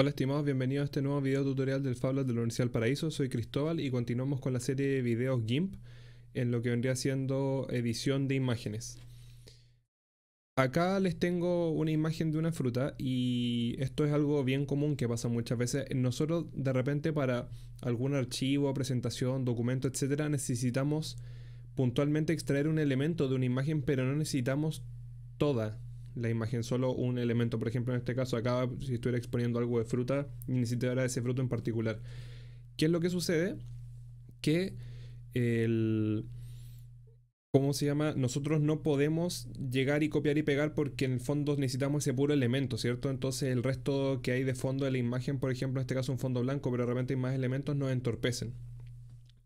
Hola estimados, bienvenidos a este nuevo video tutorial del Fablet de la Universidad Paraíso. Soy Cristóbal y continuamos con la serie de videos GIMP en lo que vendría siendo edición de imágenes. Acá les tengo una imagen de una fruta y esto es algo bien común que pasa muchas veces. Nosotros de repente para algún archivo, presentación, documento, etcétera, necesitamos puntualmente extraer un elemento de una imagen, pero no necesitamos toda la imagen solo un elemento. Por ejemplo, en este caso acá, si estuviera exponiendo algo de fruta, necesitaría ese fruto en particular. ¿Qué es lo que sucede? Que el... ¿Cómo se llama? Nosotros no podemos llegar y copiar y pegar porque en el fondo necesitamos ese puro elemento, ¿cierto? Entonces el resto que hay de fondo de la imagen, por ejemplo, en este caso un fondo blanco, pero de repente hay más elementos, nos entorpecen.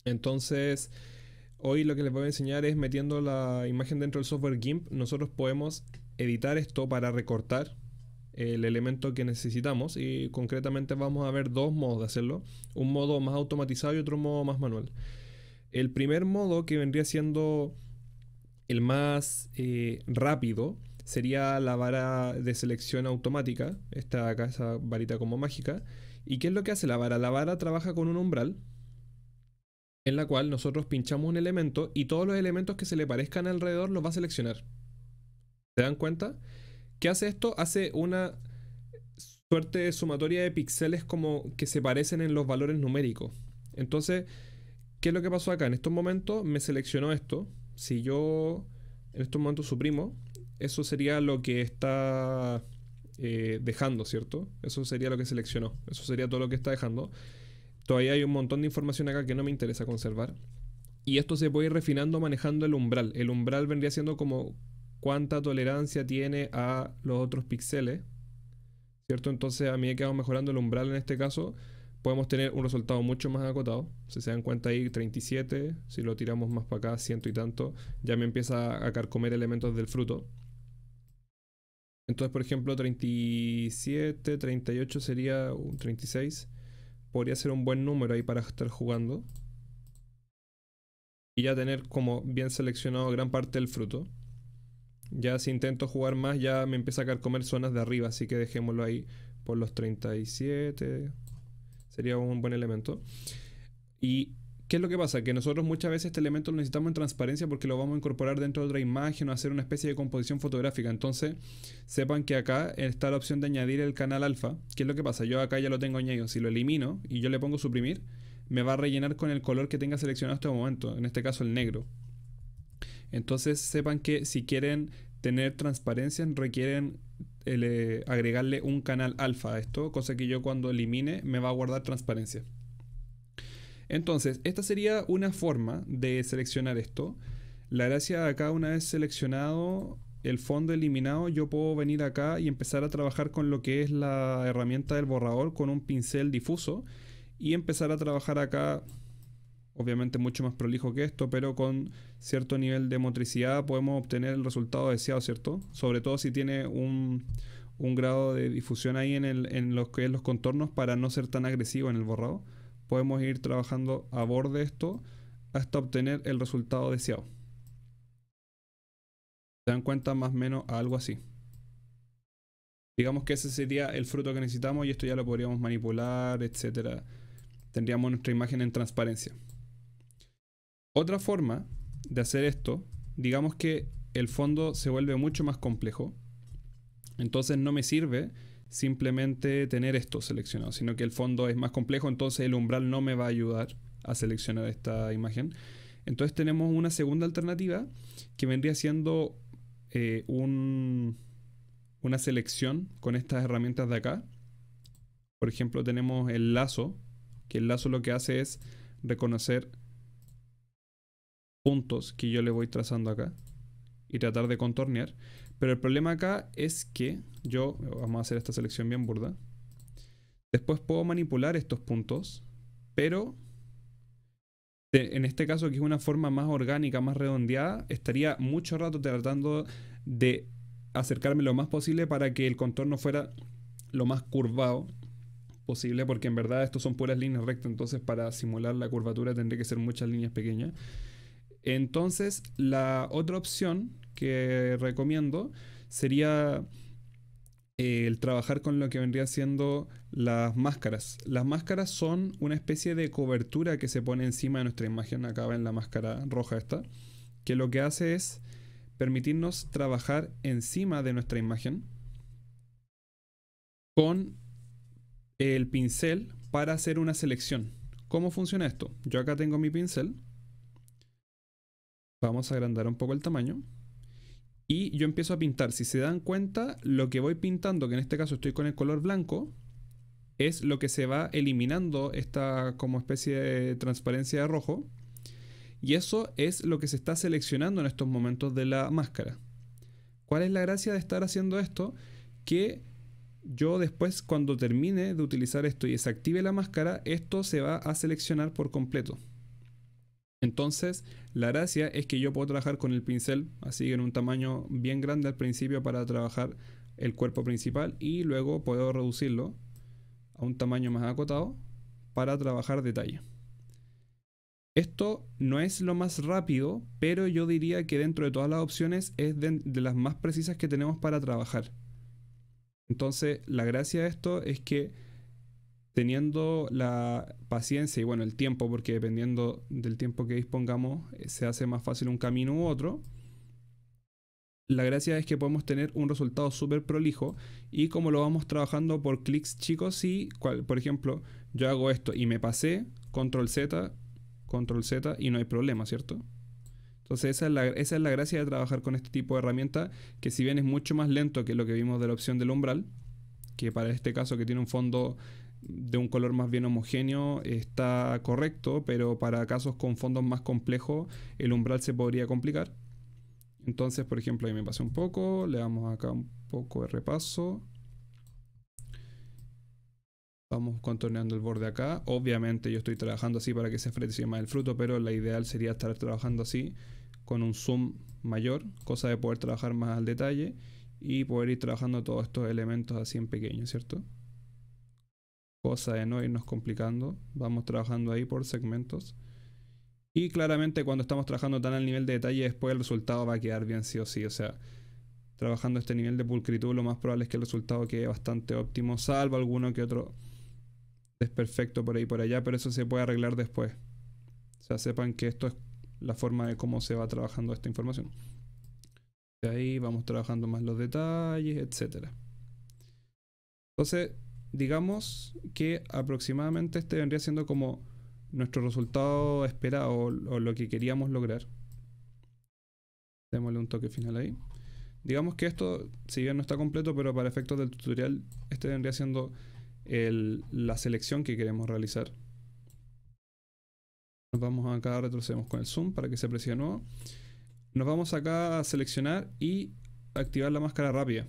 Entonces, hoy lo que les voy a enseñar es metiendo la imagen dentro del software GIMP, nosotros podemos editar esto para recortar el elemento que necesitamos y concretamente vamos a ver dos modos de hacerlo, un modo más automatizado y otro modo más manual. El primer modo que vendría siendo el más eh, rápido sería la vara de selección automática, esta acá, esa varita como mágica. ¿Y qué es lo que hace la vara? La vara trabaja con un umbral en la cual nosotros pinchamos un elemento y todos los elementos que se le parezcan alrededor los va a seleccionar. ¿Se dan cuenta? ¿Qué hace esto? Hace una suerte de sumatoria de píxeles como que se parecen en los valores numéricos. Entonces, ¿qué es lo que pasó acá? En estos momentos me seleccionó esto. Si yo en estos momentos suprimo, eso sería lo que está eh, dejando, ¿cierto? Eso sería lo que seleccionó. Eso sería todo lo que está dejando. Todavía hay un montón de información acá que no me interesa conservar. Y esto se puede ir refinando manejando el umbral. El umbral vendría siendo como cuánta tolerancia tiene a los otros píxeles, ¿cierto? Entonces, a mí he quedado mejorando el umbral en este caso, podemos tener un resultado mucho más acotado. Si se dan cuenta ahí, 37, si lo tiramos más para acá, ciento y tanto, ya me empieza a carcomer elementos del fruto. Entonces, por ejemplo, 37, 38 sería un 36. Podría ser un buen número ahí para estar jugando. Y ya tener como bien seleccionado gran parte del fruto. Ya si intento jugar más, ya me empieza a comer zonas de arriba, así que dejémoslo ahí por los 37. Sería un buen elemento. Y ¿Qué es lo que pasa? Que nosotros muchas veces este elemento lo necesitamos en transparencia porque lo vamos a incorporar dentro de otra imagen o hacer una especie de composición fotográfica. Entonces, sepan que acá está la opción de añadir el canal alfa. ¿Qué es lo que pasa? Yo acá ya lo tengo añadido. Si lo elimino y yo le pongo suprimir, me va a rellenar con el color que tenga seleccionado hasta el momento. En este caso, el negro. Entonces sepan que si quieren tener transparencia requieren eh, agregarle un canal alfa a esto, cosa que yo cuando elimine me va a guardar transparencia. Entonces, esta sería una forma de seleccionar esto. La gracia acá, una vez seleccionado el fondo eliminado, yo puedo venir acá y empezar a trabajar con lo que es la herramienta del borrador con un pincel difuso y empezar a trabajar acá obviamente mucho más prolijo que esto, pero con cierto nivel de motricidad podemos obtener el resultado deseado, ¿cierto? Sobre todo si tiene un, grado de difusión ahí en, el, en los que los contornos para no ser tan agresivo en el borrado. Podemos ir trabajando a borde esto hasta obtener el resultado deseado. Se dan cuenta más o menos algo así. Digamos que ese sería el fruto que necesitamos y esto ya lo podríamos manipular, etcétera. Tendríamos nuestra imagen en transparencia. Otra forma de hacer esto, digamos que el fondo se vuelve mucho más complejo, entonces no me sirve simplemente tener esto seleccionado, sino que el fondo es más complejo, entonces el umbral no me va a ayudar a seleccionar esta imagen. Entonces tenemos una segunda alternativa que vendría siendo eh, una selección con estas herramientas de acá. Por ejemplo, tenemos el lazo, que el lazo lo que hace es reconocer puntos que yo le voy trazando acá y tratar de contornear. Pero el problema acá es que yo, vamos a hacer esta selección bien burda, después puedo manipular estos puntos, pero en este caso que es una forma más orgánica, más redondeada, estaría mucho rato tratando de acercarme lo más posible para que el contorno fuera lo más curvado posible, porque en verdad estos son puras líneas rectas, entonces para simular la curvatura tendré que ser muchas líneas pequeñas. Entonces, la otra opción que recomiendo sería eh, el trabajar con lo que vendría siendo las máscaras. Las máscaras son una especie de cobertura que se pone encima de nuestra imagen, acá en la máscara roja esta, que lo que hace es permitirnos trabajar encima de nuestra imagen con el pincel para hacer una selección. ¿Cómo funciona esto? Yo acá tengo mi pincel Vamos a agrandar un poco el tamaño. Y yo empiezo a pintar. Si se dan cuenta, lo que voy pintando, que en este caso estoy con el color blanco, es lo que se va eliminando esta como especie de transparencia de rojo. Y eso es lo que se está seleccionando en estos momentos de la máscara. ¿Cuál es la gracia de estar haciendo esto? Que yo después cuando termine de utilizar esto y desactive la máscara, esto se va a seleccionar por completo. Entonces, la gracia es que yo puedo trabajar con el pincel, así en un tamaño bien grande al principio para trabajar el cuerpo principal y luego puedo reducirlo a un tamaño más acotado para trabajar detalle. Esto no es lo más rápido, pero yo diría que dentro de todas las opciones es de, las más precisas que tenemos para trabajar. Entonces, la gracia de esto es que teniendo la paciencia y bueno, el tiempo, porque dependiendo del tiempo que dispongamos, eh, se hace más fácil un camino u otro. La gracia es que podemos tener un resultado súper prolijo y como lo vamos trabajando por clics chicos, si, por ejemplo, yo hago esto y me pasé, control Z, control Z y no hay problema, ¿cierto? Entonces esa es, la, esa es la gracia de trabajar con este tipo de herramienta, que si bien es mucho más lento que lo que vimos de la opción del umbral, que para este caso que tiene un fondo de un color más bien homogéneo está correcto, pero para casos con fondos más complejos el umbral se podría complicar. Entonces, por ejemplo, ahí me pasé un poco, le damos acá un poco de repaso. Vamos contorneando el borde acá. Obviamente yo estoy trabajando así para que se frete más el fruto, pero la ideal sería estar trabajando así con un zoom mayor, cosa de poder trabajar más al detalle y poder ir trabajando todos estos elementos así en pequeño, ¿cierto? cosa de no irnos complicando. Vamos trabajando ahí por segmentos. Y claramente cuando estamos trabajando tan al nivel de detalle, después el resultado va a quedar bien sí o sí. O sea, trabajando este nivel de pulcritud, lo más probable es que el resultado quede bastante óptimo, salvo alguno que otro desperfecto por ahí por allá, pero eso se puede arreglar después. O sea, sepan que esto es la forma de cómo se va trabajando esta información. De ahí vamos trabajando más los detalles, etc. Entonces, digamos que aproximadamente este vendría siendo como nuestro resultado esperado o, lo que queríamos lograr. Démosle un toque final ahí. Digamos que esto, si bien no está completo, pero para efectos del tutorial, este vendría siendo la selección que queremos realizar. Nos vamos acá, retrocedemos con el zoom para que se aprecie de nuevo. Nos vamos acá a seleccionar y activar la máscara rápida.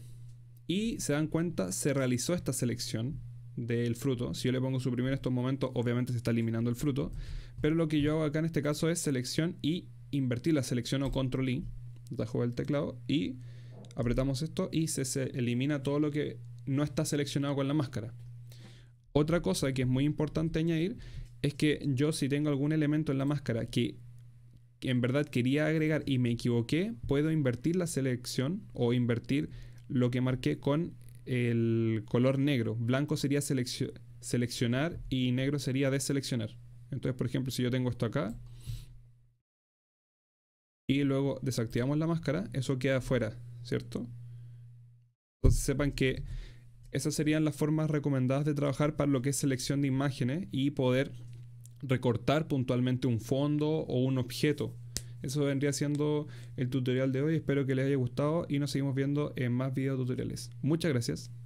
Y se dan cuenta, se realizó esta selección del fruto. Si yo le pongo suprimir en estos momentos, obviamente se está eliminando el fruto. Pero lo que yo hago acá en este caso es selección y invertir la selección o control I. Dejo el teclado y apretamos esto y se elimina todo lo que no está seleccionado con la máscara. Otra cosa que es muy importante añadir es que yo si tengo algún elemento en la máscara que en verdad quería agregar y me equivoqué, puedo invertir la selección o invertir lo que marqué con el color negro. Blanco sería seleccionar y negro sería deseleccionar. Entonces, por ejemplo, si yo tengo esto acá y luego desactivamos la máscara, eso queda afuera, ¿cierto? Entonces sepan que esas serían las formas recomendadas de trabajar para lo que es selección de imágenes y poder recortar puntualmente un fondo o un objeto. Eso vendría siendo el tutorial de hoy. Espero que les haya gustado y nos seguimos viendo en más videotutoriales. Muchas gracias.